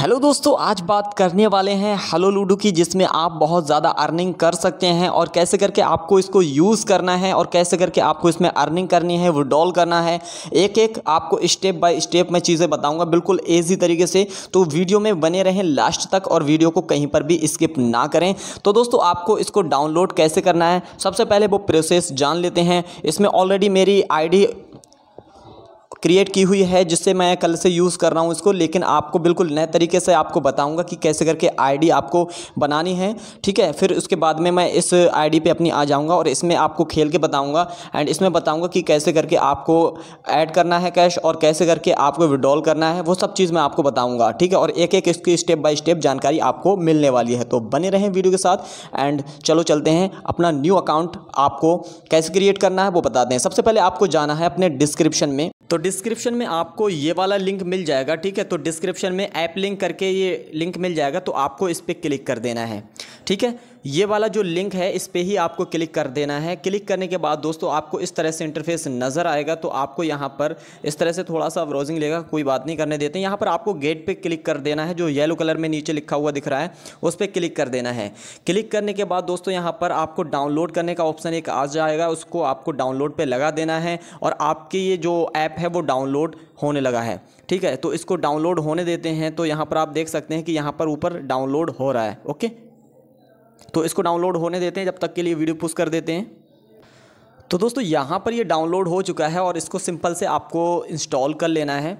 hello दोस्तों आज बात करने वाले हैं हेलो लूडो की जिसमें आप बहुत ज़्यादा अर्निंग कर सकते हैं और कैसे करके आपको इसको यूज़ करना है और कैसे करके आपको इसमें अर्निंग करनी है विड्रॉल करना है एक एक आपको स्टेप बाय स्टेप मैं चीज़ें बताऊंगा बिल्कुल ईजी तरीके से तो वीडियो में बने रहें लास्ट तक और वीडियो को कहीं पर भी स्किप ना करें तो दोस्तों आपको इसको डाउनलोड कैसे करना है सबसे पहले वो प्रोसेस जान लेते हैं इसमें ऑलरेडी मेरी आई क्रिएट की हुई है जिससे मैं कल से यूज़ कर रहा हूँ इसको लेकिन आपको बिल्कुल नए तरीके से आपको बताऊँगा कि कैसे करके आईडी आपको बनानी है ठीक है फिर उसके बाद में मैं इस आईडी पे अपनी आ जाऊँगा और इसमें आपको खेल के बताऊँगा एंड इसमें बताऊँगा कि कैसे करके आपको ऐड करना है कैश और कैसे करके आपको विड्रॉल करना है वो सब चीज़ मैं आपको बताऊँगा ठीक है और एक एक इसकी स्टेप बाई स्टेप जानकारी आपको मिलने वाली है तो बने रहें वीडियो के साथ एंड चलो चलते हैं अपना न्यू अकाउंट आपको कैसे क्रिएट करना है वो बताते हैं सबसे पहले आपको जाना है अपने डिस्क्रिप्शन में तो डिस्क्रिप्शन में आपको ये वाला लिंक मिल जाएगा ठीक है तो डिस्क्रिप्शन में ऐप लिंक करके ये लिंक मिल जाएगा तो आपको इस पर क्लिक कर देना है ठीक है ये वाला जो लिंक है इस पर ही आपको क्लिक कर देना है क्लिक करने के बाद दोस्तों आपको इस तरह से इंटरफेस नज़र आएगा तो आपको यहाँ पर इस तरह से थोड़ा सा ब्राउजिंग लेगा कोई बात नहीं करने देते यहाँ पर आपको गेट पे क्लिक कर देना है जो येलो कलर में नीचे लिखा हुआ दिख रहा है उस पर क्लिक कर देना है क्लिक करने के बाद दोस्तों यहाँ पर आपको डाउनलोड करने का ऑप्शन एक आ जाएगा उसको आपको डाउनलोड पर लगा देना है और आपकी ये जो ऐप है वो डाउनलोड होने लगा है ठीक है तो इसको डाउनलोड होने देते हैं तो यहाँ पर आप देख सकते हैं कि यहाँ पर ऊपर डाउनलोड हो रहा है ओके तो इसको डाउनलोड होने देते हैं जब तक के लिए वीडियो पुश कर देते हैं तो दोस्तों यहाँ पर ये डाउनलोड हो चुका है और इसको सिंपल से आपको इंस्टॉल कर लेना है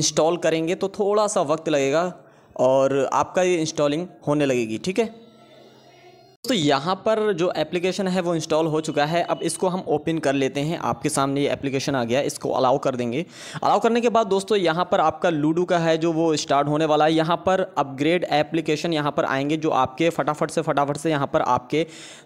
इंस्टॉल करेंगे तो थोड़ा सा वक्त लगेगा और आपका ये इंस्टॉलिंग होने लगेगी ठीक है तो यहाँ पर जो एप्लीकेशन है वो इंस्टॉल हो चुका है अब इसको हम ओपन कर लेते हैं आपके सामने ये एप्लीकेशन आ गया इसको अलाउ कर देंगे अलाउ करने के बाद दोस्तों यहाँ पर आपका लूडो का है जो वो स्टार्ट होने वाला है यहाँ पर अपग्रेड एप्लीकेशन यहाँ पर आएंगे जो आपके फटाफट से फटाफट से यहाँ पर आपके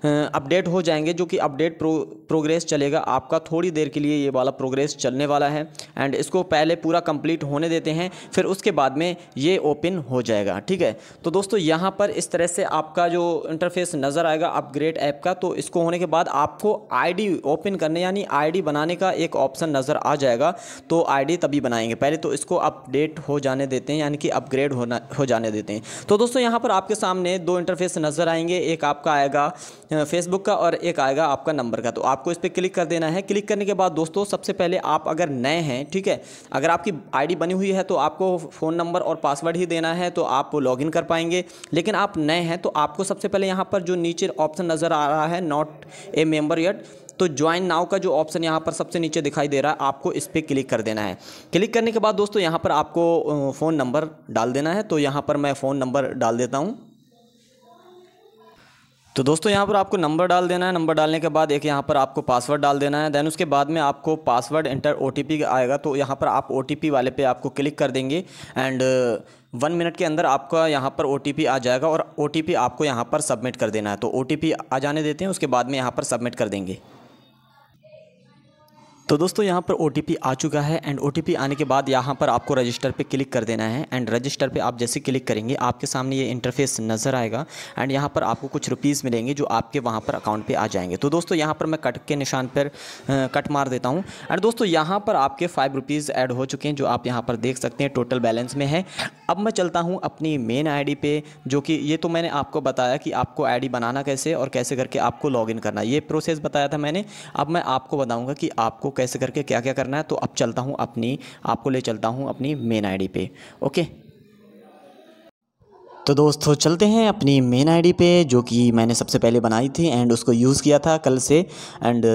अपडेट हो जाएंगे जो कि अपडेट प्रो, प्रोग्रेस चलेगा आपका थोड़ी देर के लिए ये वाला प्रोग्रेस चलने वाला है एंड इसको पहले पूरा कंप्लीट होने देते हैं फिर उसके बाद में ये ओपन हो जाएगा ठीक है तो दोस्तों यहाँ पर इस तरह से आपका जो इंटरफेस नज़र आएगा अपग्रेड ऐप का तो इसको होने के बाद आपको आईडी ओपन करने यानी आईडी बनाने का एक ऑप्शन नज़र आ जाएगा तो आईडी तभी बनाएंगे पहले तो इसको अपडेट हो जाने देते हैं यानी कि अपग्रेड होना हो जाने देते हैं तो दोस्तों यहाँ पर आपके सामने दो इंटरफेस नज़र आएंगे एक आपका आएगा फेसबुक का और एक आएगा आपका नंबर का तो आपको इस पर क्लिक कर देना है क्लिक करने के बाद दोस्तों सबसे पहले आप अगर नए हैं ठीक है अगर आपकी आईडी बनी हुई है तो आपको फ़ोन नंबर और पासवर्ड ही देना है तो आप लॉग कर पाएंगे लेकिन आप नए हैं तो आपको सबसे पहले यहाँ पर जो नीचे ऑप्शन नज़र आ रहा है नॉट ए मेंबर यट तो ज्वाइन नाउ का जो ऑप्शन यहाँ पर सबसे नीचे दिखाई दे रहा है आपको इस पर क्लिक कर देना है क्लिक करने के बाद दोस्तों यहाँ पर आपको फ़ोन नंबर डाल देना है तो यहाँ पर मैं फ़ोन नंबर डाल देता हूँ तो दोस्तों यहाँ पर आपको नंबर डाल देना है नंबर डालने के बाद एक यहाँ पर आपको पासवर्ड डाल देना है देन उसके बाद में आपको पासवर्ड एंटर ओ आएगा तो यहाँ पर आप ओ वाले पे आपको क्लिक कर देंगे एंड वन मिनट के अंदर आपका यहाँ पर ओ आ जाएगा और ओ आपको यहाँ पर सबमिट कर देना है तो ओ आ जाने देते हैं उसके बाद में यहाँ पर सबमिट कर देंगे तो दोस्तों यहाँ पर ओ आ चुका है एंड ओ आने के बाद यहाँ पर आपको रजिस्टर पे क्लिक कर देना है एंड रजिस्टर पे आप जैसे क्लिक करेंगे आपके सामने ये इंटरफेस नज़र आएगा एंड यहाँ पर आपको कुछ रुपीज़ मिलेंगे जो आपके वहाँ पर अकाउंट पे आ जाएंगे तो दोस्तों यहाँ पर मैं कट के निशान पर कट मार देता हूँ एंड दोस्तों यहाँ पर आपके फ़ाइव रुपीज़ ऐड हो चुके हैं जो आप यहाँ पर देख सकते हैं टोटल बैलेंस में है अब मैं चलता हूँ अपनी मेन आई पे जो कि ये तो मैंने आपको बताया कि आपको आई बनाना कैसे और कैसे करके आपको लॉग करना ये प्रोसेस बताया था मैंने अब मैं आपको बताऊँगा कि आपको कैसे करके क्या क्या करना है तो अब चलता हूँ अपनी आपको ले चलता हूँ अपनी मेन आईडी पे ओके तो दोस्तों चलते हैं अपनी मेन आईडी पे जो कि मैंने सबसे पहले बनाई थी एंड उसको यूज़ किया था कल से एंड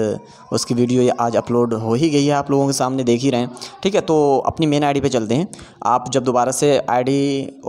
उसकी वीडियो आज अपलोड हो ही गई है आप लोगों के सामने देख ही रहे हैं ठीक है तो अपनी मेन आईडी पे चलते हैं आप जब दोबारा से आईडी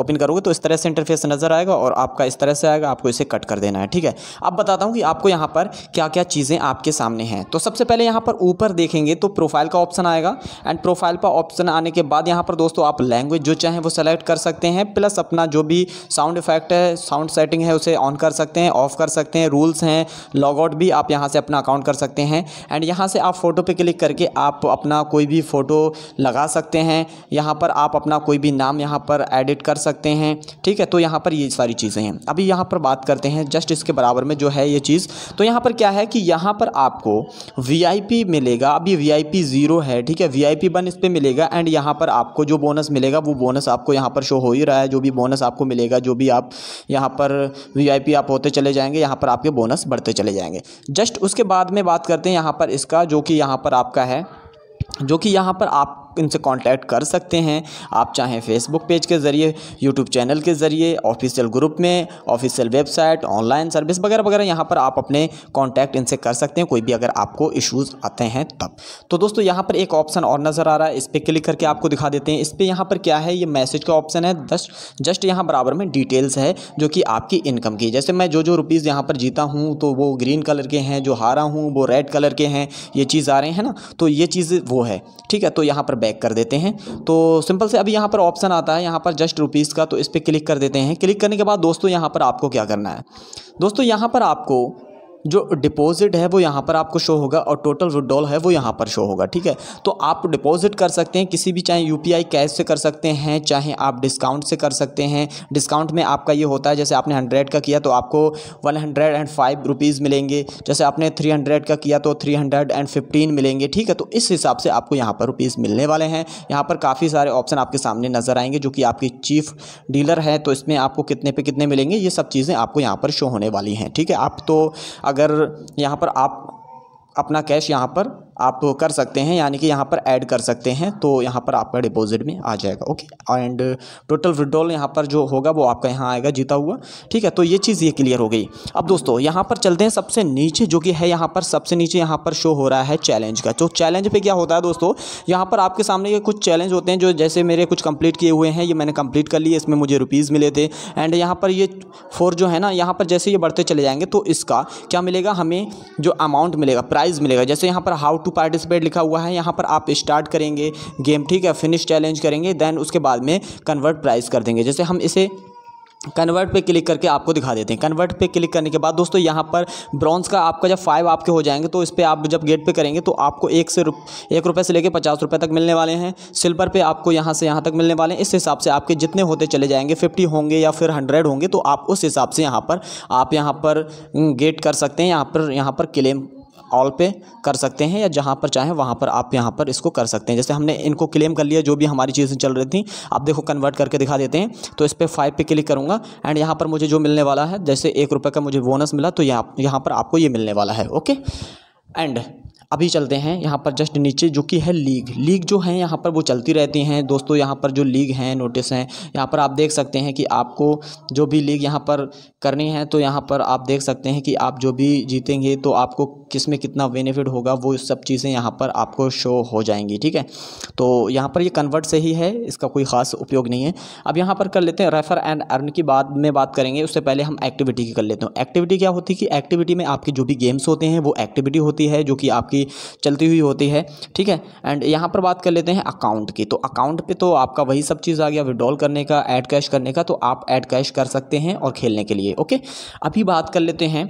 ओपन करोगे तो इस तरह से इंटरफेस नज़र आएगा और आपका इस तरह से आएगा आपको इसे कट कर देना है ठीक है अब बताता हूँ कि आपको यहाँ पर क्या क्या चीज़ें आपके सामने हैं तो सबसे पहले यहाँ पर ऊपर देखेंगे तो प्रोफाइल का ऑप्शन आएगा एंड प्रोफाइल पर ऑप्शन आने के बाद यहाँ पर दोस्तों आप लैंग्वेज जो चाहें वो सेलेक्ट कर सकते हैं प्लस अपना जो भी साउंड इफेक्ट है साउंड सेटिंग है उसे ऑन कर सकते हैं ऑफ कर सकते हैं रूल्स हैं लॉग आउट भी आप यहाँ से अपना अकाउंट कर सकते हैं एंड यहाँ से आप फ़ोटो पे क्लिक करके आप अपना कोई भी फ़ोटो लगा सकते हैं यहाँ पर आप अपना कोई भी नाम यहाँ पर एडिट कर सकते हैं ठीक है तो यहाँ पर ये सारी चीज़ें हैं अभी यहाँ पर बात करते हैं जस्ट इसके बराबर में जो है ये चीज़ तो यहाँ पर क्या है कि यहाँ पर आपको वी मिलेगा अभी वी आई ज़ीरो है ठीक है वी आई पी इस पर मिलेगा एंड यहाँ पर आपको जो बोनस मिलेगा वो बोनस आपको यहाँ पर शो हो ही रहा है जो भी बोनस आपको मिलेगा मिलेगा जो भी आप यहाँ पर वीआईपी आप होते चले जाएंगे यहाँ पर आपके बोनस बढ़ते चले जाएंगे जस्ट उसके बाद में बात करते हैं यहाँ पर इसका जो कि यहाँ पर आपका है जो कि यहाँ पर आप इनसे कांटेक्ट कर सकते हैं आप चाहें फेसबुक पेज के ज़रिए यूट्यूब चैनल के ज़रिए ऑफिशियल ग्रुप में ऑफिशियल वेबसाइट ऑनलाइन सर्विस वगैरह वगैरह यहाँ पर आप अपने कॉन्टैक्ट इनसे कर सकते हैं कोई भी अगर आपको इशूज़ आते हैं तब तो दोस्तों यहाँ पर एक ऑप्शन और नज़र आ रहा है इस पर क्लिक करके आपको दिखा देते हैं इस पर यहाँ पर क्या है ये मैसेज का ऑप्शन है दस जस्ट यहाँ बराबर में डिटेल्स है जो कि आपकी इनकम की जैसे मैं जो जो रुपीज़ यहाँ पर जीता हूँ तो वो ग्रीन कलर के हैं जो हारा हूँ वो रेड कलर के हैं ये चीज़ आ रहे हैं ना तो ये चीज़ वो है ठीक है तो यहाँ पर बैक कर देते हैं तो सिंपल से अभी यहाँ पर ऑप्शन आता है यहाँ पर जस्ट रुपीज़ का तो इस पर क्लिक कर देते हैं क्लिक करने के बाद दोस्तों यहाँ पर आपको क्या करना है दोस्तों यहाँ पर आपको जो डिपॉजिट है वो यहाँ पर आपको शो होगा और टोटल विड्रॉल है वो यहाँ पर शो होगा ठीक है तो आप डिपॉजिट कर सकते हैं किसी भी चाहे यू कैश से कर सकते हैं चाहे आप डिस्काउंट से कर सकते हैं डिस्काउंट में आपका ये होता है जैसे आपने हंड्रेड का किया तो आपको one hundred and five rupees मिलेंगे जैसे आपने थ्री हंड्रेड का किया तो थ्री हंड्रेड एंड फिफ्टीन मिलेंगे ठीक है तो इस हिसाब से आपको यहाँ पर रुपीज़ मिलने वाले हैं यहाँ पर काफ़ी सारे ऑप्शन आपके सामने नज़र आएंगे जो कि आपकी चीफ डीलर है तो इसमें आपको कितने पे कितने मिलेंगे ये सब चीज़ें आपको यहाँ पर शो होने वाली हैं ठीक है आप तो अगर यहाँ पर आप अपना कैश यहाँ पर आप कर सकते हैं यानी कि यहाँ पर ऐड कर सकते हैं तो यहाँ पर आपका डिपॉजिट में आ जाएगा ओके एंड टोटल विड्रॉल यहाँ पर जो होगा वो आपका यहाँ आएगा जीता हुआ ठीक है तो ये चीज़ ये क्लियर हो गई अब दोस्तों यहाँ पर चलते हैं सबसे नीचे जो कि है यहाँ पर सबसे नीचे यहाँ पर शो हो रहा है चैलेंज का जो चैलेंज पर क्या होता है दोस्तों यहाँ पर आपके सामने ये कुछ चैलेंज होते हैं जो जैसे मेरे कुछ कंप्लीट किए हुए हैं ये मैंने कंप्लीट कर लिए इसमें मुझे रुपीज़ मिले थे एंड यहाँ पर ये फोर जो है ना यहाँ पर जैसे ये बढ़ते चले जाएंगे तो इसका क्या मिलेगा हमें जो अमाउंट मिलेगा प्राइज़ मिलेगा जैसे यहाँ पर हाउ टू पार्टिसिपेट लिखा हुआ है यहाँ पर आप स्टार्ट करेंगे गेम ठीक है फिनिश चैलेंज करेंगे देन उसके बाद में कन्वर्ट प्राइस कर देंगे जैसे हम इसे कन्वर्ट पे क्लिक करके आपको दिखा देते हैं कन्वर्ट पे क्लिक करने के बाद दोस्तों यहाँ पर ब्रॉन्ज का आपका जब फाइव आपके हो जाएंगे तो इस पर आप जब गेट पे करेंगे तो आपको एक से रुप एक रुपये से लेकर पचास रुपये तक मिलने वाले हैं सिल्वर पे आपको यहाँ से यहाँ तक मिलने वाले हैं इस हिसाब से आपके जितने होते चले जाएंगे फिफ्टी होंगे या फिर हंड्रेड होंगे तो आप उस हिसाब से यहाँ पर आप यहाँ पर गेट कर सकते हैं यहाँ पर यहाँ पर क्लेम ऑल पे कर सकते हैं या जहाँ पर चाहें वहाँ पर आप यहाँ पर इसको कर सकते हैं जैसे हमने इनको क्लेम कर लिया जो भी हमारी चीज़ें चल रही थी आप देखो कन्वर्ट करके दिखा देते हैं तो इस पर फाइव पे क्लिक करूँगा एंड यहाँ पर मुझे जो मिलने वाला है जैसे एक रुपये का मुझे बोनस मिला तो यहाँ यहाँ पर आपको ये मिलने वाला है ओके एंड अभी चलते हैं यहाँ पर जस्ट नीचे जो कि है लीग लीग जो है यहाँ पर वो चलती रहती हैं दोस्तों यहाँ पर जो लीग हैं नोटिस हैं यहाँ पर आप देख सकते हैं कि आपको जो भी लीग यहाँ पर करनी है तो यहाँ पर आप देख सकते हैं कि आप जो भी जीतेंगे तो आपको किस में कितना बेनिफिट होगा वो सब चीज़ें यहाँ पर आपको शो हो जाएंगी ठीक है तो यहाँ पर ये कन्वर्ट से ही है इसका कोई ख़ास उपयोग नहीं है अब यहाँ पर कर लेते हैं रेफर एंड अर्न की बात में बात करेंगे उससे पहले हम एक्टिविटी की कर लेते हैं एक्टिविटी क्या होती है कि एक्टिविटी में आपकी जो भी गेम्स होते हैं वो एक्टिविटी होती है जो कि आपकी आपकी चलती हुई होती है ठीक है एंड यहाँ पर बात कर लेते हैं अकाउंट की तो अकाउंट पे तो आपका वही सब चीज़ आ गया विड्रॉल करने का ऐड कैश करने का तो आप ऐड कैश कर सकते हैं और खेलने के लिए ओके अभी बात कर लेते हैं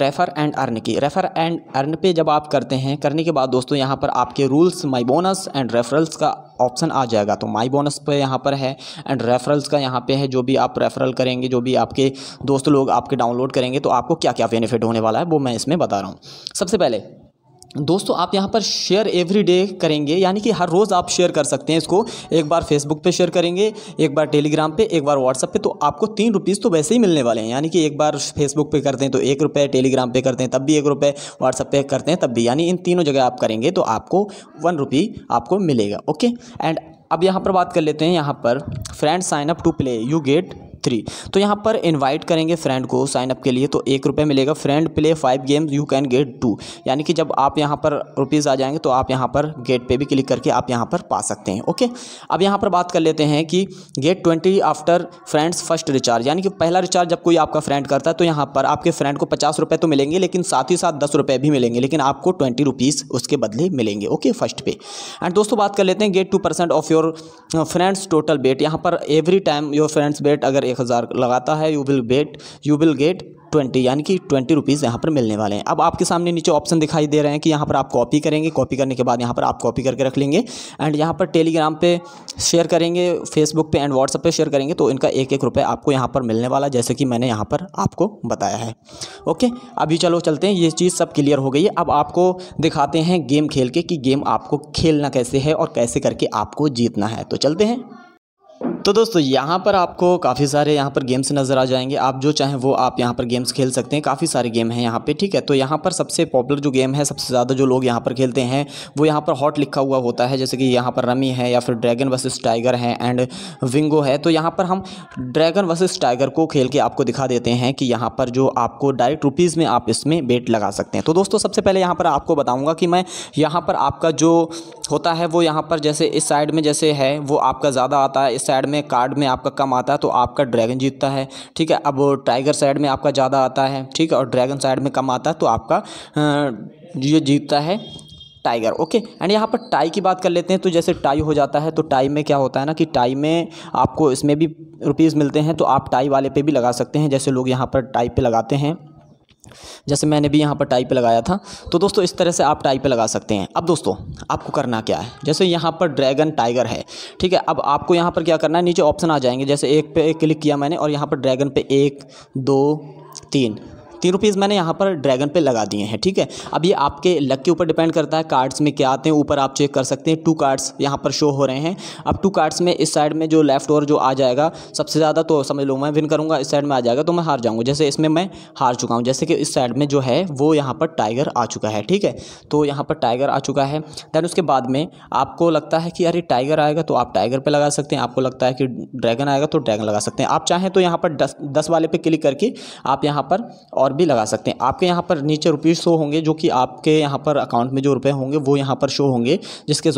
रेफ़र एंड अर्न की रेफ़र एंड अर्न पे जब आप करते हैं करने के बाद दोस्तों यहाँ पर आपके rules my bonus and referrals का ऑप्शन आ जाएगा तो माई बोनस पर यहाँ पर है एंड रेफरल्स का यहाँ पे है जो भी आप रेफरल करेंगे जो भी आपके दोस्त लोग आपके डाउनलोड करेंगे तो आपको क्या क्या बेनिफिट होने वाला है वो मैं इसमें बता रहा हूँ सबसे पहले दोस्तों आप यहाँ पर शेयर एवरी डे करेंगे यानी कि हर रोज़ आप शेयर कर सकते हैं इसको एक बार फेसबुक पे शेयर करेंगे एक बार टेलीग्राम पे एक बार व्हाट्सअप पे तो आपको तीन रुपीज़ तो वैसे ही मिलने वाले हैं यानी कि एक बार फेसबुक पे करते हैं तो एक रुपये टेलीग्राम पे करते हैं तब भी एक रुपये व्हाट्सअप पे करते हैं तब भी यानी इन तीनों जगह आप करेंगे तो आपको वन रुपी आपको मिलेगा ओके एंड अब यहाँ पर बात कर लेते हैं यहाँ पर friend sign up to play you get three तो यहाँ पर इन्वाइट करेंगे फ्रेंड को साइनअप के लिए तो एक रुपये मिलेगा friend play five games you can get two यानी कि जब आप यहाँ पर रुपीज़ आ जाएंगे तो आप यहाँ पर गेट पे भी क्लिक करके आप यहाँ पर पा सकते हैं ओके अब यहाँ पर बात कर लेते हैं कि get twenty after friends first recharge यानी कि पहला रिचार्ज जब कोई आपका फ्रेंड करता है तो यहाँ पर आपके फ्रेंड को पचास रुपये तो मिलेंगे लेकिन साथ ही साथ दस रुपये भी मिलेंगे लेकिन आपको ट्वेंटी रुपीज़ उसके बदले मिलेंगे ओके फर्स्ट पे एंड दोस्तों बात कर लेते हैं get two percent off your friends total bet यहाँ पर every time your friends bet अगर एक हज़ार लगाता है you will bet you will get twenty यानी कि ट्वेंटी रुपीज़ यहाँ पर मिलने वाले हैं अब आपके सामने नीचे ऑप्शन दिखाई दे रहे हैं कि यहाँ पर आप कॉपी करेंगे कॉपी करने के बाद यहाँ पर आप कॉपी करके रख लेंगे एंड यहाँ पर टेलीग्राम पे शेयर करेंगे फेसबुक पे एंड व्हाट्सअप पे शेयर करेंगे तो इनका एक एक रुपये आपको यहाँ पर मिलने वाला जैसे कि मैंने यहाँ पर आपको बताया है ओके अभी चलो चलते हैं ये चीज़ सब क्लियर हो गई है अब आपको दिखाते हैं गेम खेल के कि गेम आपको खेलना कैसे है और कैसे करके आपको जीतना है तो चलते हैं तो दोस्तों यहाँ पर आपको काफ़ी सारे यहाँ पर गेम्स नज़र आ जाएंगे आप जो चाहें वो आप यहाँ पर गेम्स खेल सकते हैं काफ़ी सारे गेम हैं यहाँ पे ठीक है तो यहाँ पर सबसे पॉपुलर जो गेम है सबसे ज़्यादा जो लोग यहाँ पर खेलते हैं वो यहाँ पर हॉट लिखा हुआ होता है जैसे कि यहाँ पर रमी है या फिर ड्रैगन वर्सेज टाइगर है एंड विंगो है तो यहाँ पर हम ड्रैगन वर्सेज टाइगर को खेल के आपको दिखा देते हैं कि यहाँ पर जो आपको डायरेक्ट रुपीज़ में आप इसमें बेट लगा सकते हैं तो दोस्तों सबसे पहले यहाँ पर आपको बताऊँगा कि मैं यहाँ पर आपका जो होता है वो यहाँ पर जैसे इस साइड में जैसे है वो आपका ज़्यादा आता है इस साइड में कार्ड में आपका कम आता है तो आपका ड्रैगन जीतता है ठीक है अब टाइगर साइड में आपका ज़्यादा आता है ठीक है और ड्रैगन साइड में कम आता है तो आपका ये जीतता है टाइगर ओके एंड यहाँ पर टाई की बात कर लेते हैं तो जैसे टाई हो जाता है तो टाई में क्या होता है ना कि टाई में आपको इसमें भी रुपीज़ मिलते हैं तो आप टाई वाले पे भी लगा सकते हैं जैसे लोग यहाँ पर टाई पे लगाते हैं जैसे मैंने भी यहाँ पर टाइप लगाया था तो दोस्तों इस तरह से आप टाइप लगा सकते हैं अब दोस्तों आपको करना क्या है जैसे यहाँ पर ड्रैगन टाइगर है ठीक है अब आपको यहाँ पर क्या करना है नीचे ऑप्शन आ जाएंगे जैसे एक पे एक क्लिक किया मैंने और यहाँ पर ड्रैगन पे एक दो तीन तीन रुपीज़ मैंने यहाँ पर ड्रैगन पे लगा दिए हैं ठीक है अब ये आपके लक के ऊपर डिपेंड करता है कार्ड्स में क्या आते हैं ऊपर आप चेक कर सकते हैं टू कार्ड्स यहाँ पर शो हो रहे हैं अब टू कार्ड्स में इस साइड में जो लेफ्ट और जो आ जाएगा सबसे ज़्यादा तो समझ लो मैं विन करूँगा इस साइड में आ जाएगा तो मैं हार जाऊँगा जैसे इसमें मैं हार चुका हूँ जैसे कि इस साइड में जो है वो यहाँ पर टाइगर आ चुका है ठीक है तो यहाँ पर टाइगर आ चुका है दैन उसके बाद में आपको लगता है कि अरे टाइगर आएगा तो आप टाइगर पर लगा सकते हैं आपको लगता है कि ड्रैगन आएगा तो ड्रैगन लगा सकते हैं आप चाहें तो यहाँ पर दस दस वाले पर क्लिक करके आप यहाँ पर और और भी लगा सकते हैं आपके यहाँ पर नीचे रुपीज़ शो होंगे जो कि आपके यहाँ पर अकाउंट में जो रुपये होंगे वो यहाँ पर शो होंगे जिसके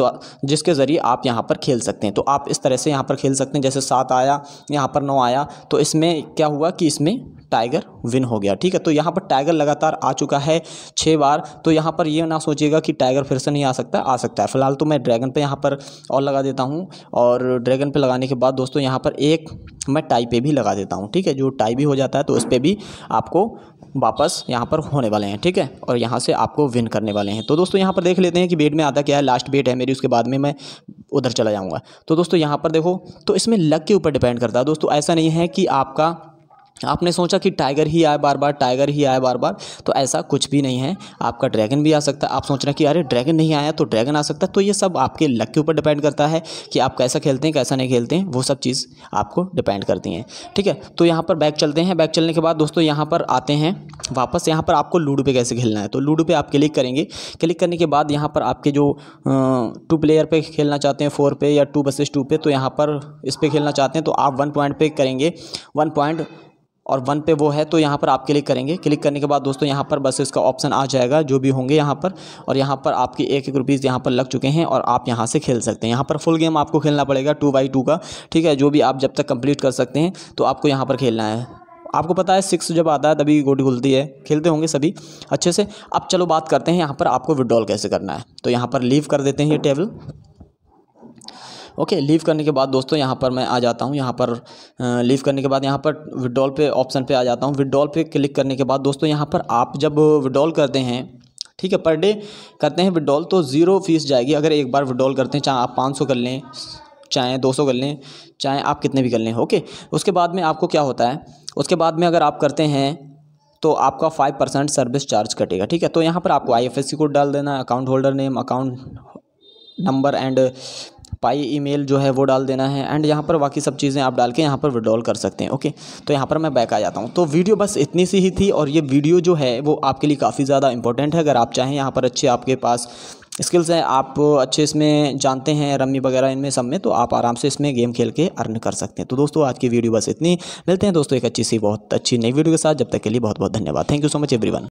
जिसके ज़रिए आप यहाँ पर खेल सकते हैं तो आप इस तरह से यहाँ पर खेल सकते हैं जैसे सात आया यहाँ पर नौ आया तो इसमें क्या हुआ कि इसमें टाइगर विन हो गया ठीक है तो यहाँ पर टाइगर लगातार आ चुका है छः बार तो यहाँ पर ये ना सोचिएगा कि टाइगर फिर से नहीं आ सकता आ सकता है फिलहाल तो मैं ड्रैगन पे यहाँ पर और लगा देता हूँ और ड्रैगन पे लगाने के बाद दोस्तों यहाँ पर एक मैं टाई पे भी लगा देता हूँ ठीक है जो टाई भी हो जाता है तो उस पर भी आपको वापस यहाँ पर होने वाले हैं ठीक है और यहाँ से आपको विन करने वाले हैं तो दोस्तों यहाँ पर देख लेते हैं कि बेट में आता क्या है लास्ट बेट है मेरी उसके बाद में मैं उधर चला जाऊँगा तो दोस्तों यहाँ पर देखो तो इसमें लक के ऊपर डिपेंड करता है दोस्तों ऐसा नहीं है कि आपका आपने सोचा कि टाइगर ही आए बार बार टाइगर ही आए बार बार तो ऐसा कुछ भी नहीं है आपका ड्रैगन भी आ सकता है आप सोच रहे हैं कि अरे ड्रैगन नहीं आया तो ड्रैगन आ सकता है तो ये सब आपके लक के ऊपर डिपेंड करता है कि आप कैसा खेलते हैं कैसा नहीं खेलते हैं वो सब चीज़ आपको डिपेंड करती हैं ठीक है तो यहाँ पर बैक चलते हैं बैक चलने के बाद दोस्तों यहाँ पर आते हैं वापस यहाँ पर आपको लूडो पे कैसे खेलना है तो लूडो पे आप क्लिक करेंगे क्लिक करने के बाद यहाँ पर आपके जो टू प्लेयर पे खेलना चाहते हैं फोर पे या टू बसेस टू पे तो यहाँ पर इस पर खेलना चाहते हैं तो आप वन पॉइंट पे करेंगे वन पॉइंट और वन पे वो है तो यहाँ पर आप क्लिक करेंगे क्लिक करने के बाद दोस्तों यहाँ पर बस इसका ऑप्शन आ जाएगा जो भी होंगे यहाँ पर और यहाँ पर आपके एक एक रुपीज़ यहाँ पर लग चुके हैं और आप यहाँ से खेल सकते हैं यहाँ पर फुल गेम आपको खेलना पड़ेगा टू बाई टू का ठीक है जो भी आप जब तक कंप्लीट कर सकते हैं तो आपको यहाँ पर खेलना है आपको पता है सिक्स जब आता है तभी गोटी खुलती है खेलते होंगे सभी अच्छे से अब चलो बात करते हैं यहाँ पर आपको विड्रॉल कैसे करना है तो यहाँ पर लीव कर देते हैं ये टेबल ओके लीव करने के बाद दोस्तों यहाँ पर मैं आ जाता हूँ यहाँ पर लीव करने के बाद यहाँ पर विड्रॉल पे ऑप्शन पे आ जाता हूँ विड्रॉल पे क्लिक करने के बाद दोस्तों यहाँ पर आप जब विड्रॉल करते हैं ठीक है पर डे करते हैं विड्रॉल तो ज़ीरो फीस जाएगी अगर एक बार विड्रॉल करते हैं चाहे आप पाँच सौ कर लें चाहे दो सौ कर लें चाहे आप कितने भी कर लें ओके उसके बाद में आपको क्या होता है उसके बाद में अगर आप करते हैं तो आपका फाइव परसेंट सर्विस चार्ज कटेगा ठीक है तो यहाँ पर आपको I F S C code डाल देना account holder name account number and पाई ईमेल जो है वो डाल देना है एंड यहाँ पर बाकी सब चीज़ें आप डाल के यहाँ पर विड्रॉल कर सकते हैं ओके तो यहाँ पर मैं बैक आ जाता हूँ तो वीडियो बस इतनी सी ही थी और ये वीडियो जो है वो आपके लिए काफ़ी ज़्यादा इंपॉर्टेंट है अगर आप चाहें यहाँ पर अच्छे आपके पास स्किल्स हैं आप अच्छे इसमें जानते हैं रम्मी वगैरह इनमें सब में तो आप आराम से इसमें गेम खेल के अर्न कर सकते हैं तो दोस्तों आज की वीडियो बस इतनी मिलते हैं दोस्तों एक अच्छी सी बहुत अच्छी नई वीडियो के साथ जब तक के लिए बहुत बहुत धन्यवाद thank you so much every